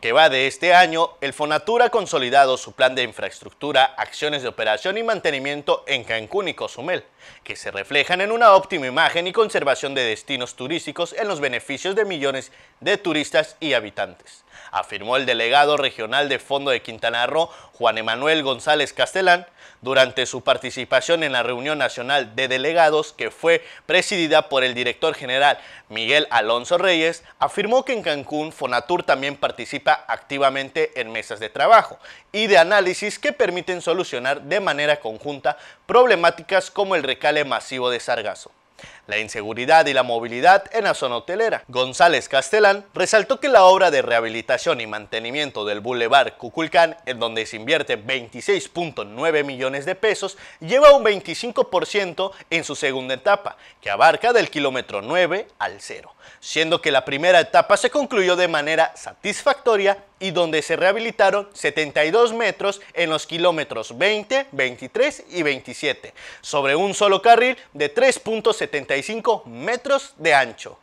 que va de este año, el Fonatur ha consolidado su plan de infraestructura, acciones de operación y mantenimiento en Cancún y Cozumel, que se reflejan en una óptima imagen y conservación de destinos turísticos en los beneficios de millones de turistas y habitantes afirmó el delegado regional de Fondo de Quintana Roo, Juan Emanuel González Castelán, durante su participación en la reunión nacional de delegados que fue presidida por el director general Miguel Alonso Reyes, afirmó que en Cancún Fonatur también participa activamente en mesas de trabajo y de análisis que permiten solucionar de manera conjunta problemáticas como el recale masivo de sargazo la inseguridad y la movilidad en la zona hotelera. González Castelán resaltó que la obra de rehabilitación y mantenimiento del Boulevard Cuculcán, en donde se invierte 26.9 millones de pesos, lleva un 25% en su segunda etapa, que abarca del kilómetro 9 al 0, siendo que la primera etapa se concluyó de manera satisfactoria y donde se rehabilitaron 72 metros en los kilómetros 20, 23 y 27, sobre un solo carril de 3.75 35 metros de ancho.